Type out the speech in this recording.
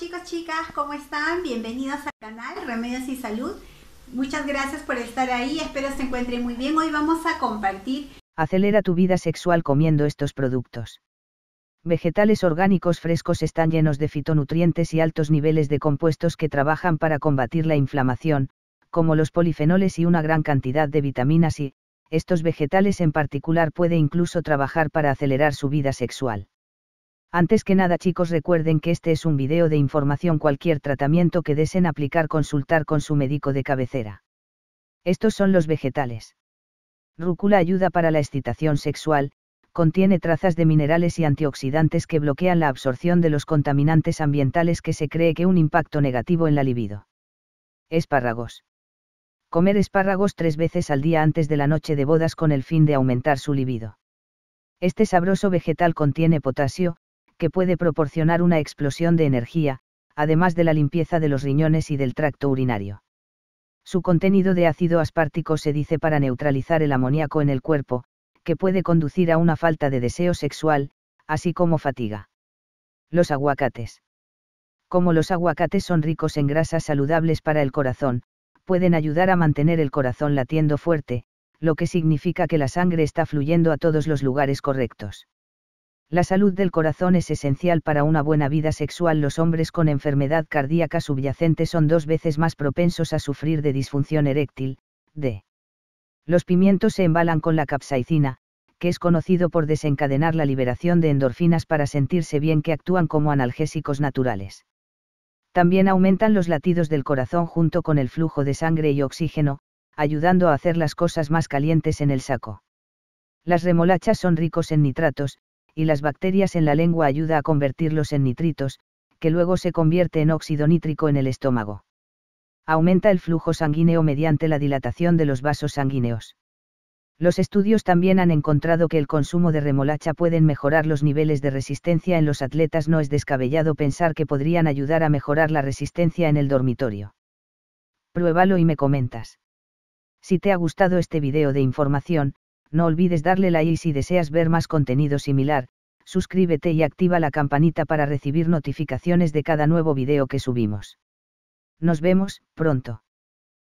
chicos, chicas, ¿cómo están? Bienvenidos al canal Remedios y Salud. Muchas gracias por estar ahí, espero se encuentren muy bien. Hoy vamos a compartir... Acelera tu vida sexual comiendo estos productos. Vegetales orgánicos frescos están llenos de fitonutrientes y altos niveles de compuestos que trabajan para combatir la inflamación, como los polifenoles y una gran cantidad de vitaminas y, estos vegetales en particular puede incluso trabajar para acelerar su vida sexual. Antes que nada chicos recuerden que este es un video de información cualquier tratamiento que deseen aplicar consultar con su médico de cabecera. Estos son los vegetales. Rúcula ayuda para la excitación sexual, contiene trazas de minerales y antioxidantes que bloquean la absorción de los contaminantes ambientales que se cree que un impacto negativo en la libido. Espárragos. Comer espárragos tres veces al día antes de la noche de bodas con el fin de aumentar su libido. Este sabroso vegetal contiene potasio, que puede proporcionar una explosión de energía, además de la limpieza de los riñones y del tracto urinario. Su contenido de ácido aspártico se dice para neutralizar el amoníaco en el cuerpo, que puede conducir a una falta de deseo sexual, así como fatiga. Los aguacates. Como los aguacates son ricos en grasas saludables para el corazón, pueden ayudar a mantener el corazón latiendo fuerte, lo que significa que la sangre está fluyendo a todos los lugares correctos. La salud del corazón es esencial para una buena vida sexual. Los hombres con enfermedad cardíaca subyacente son dos veces más propensos a sufrir de disfunción eréctil, D. Los pimientos se embalan con la capsaicina, que es conocido por desencadenar la liberación de endorfinas para sentirse bien que actúan como analgésicos naturales. También aumentan los latidos del corazón junto con el flujo de sangre y oxígeno, ayudando a hacer las cosas más calientes en el saco. Las remolachas son ricos en nitratos, y las bacterias en la lengua ayuda a convertirlos en nitritos, que luego se convierte en óxido nítrico en el estómago. Aumenta el flujo sanguíneo mediante la dilatación de los vasos sanguíneos. Los estudios también han encontrado que el consumo de remolacha pueden mejorar los niveles de resistencia en los atletas. No es descabellado pensar que podrían ayudar a mejorar la resistencia en el dormitorio. Pruébalo y me comentas. Si te ha gustado este video de información, no olvides darle like si deseas ver más contenido similar, suscríbete y activa la campanita para recibir notificaciones de cada nuevo video que subimos. Nos vemos, pronto.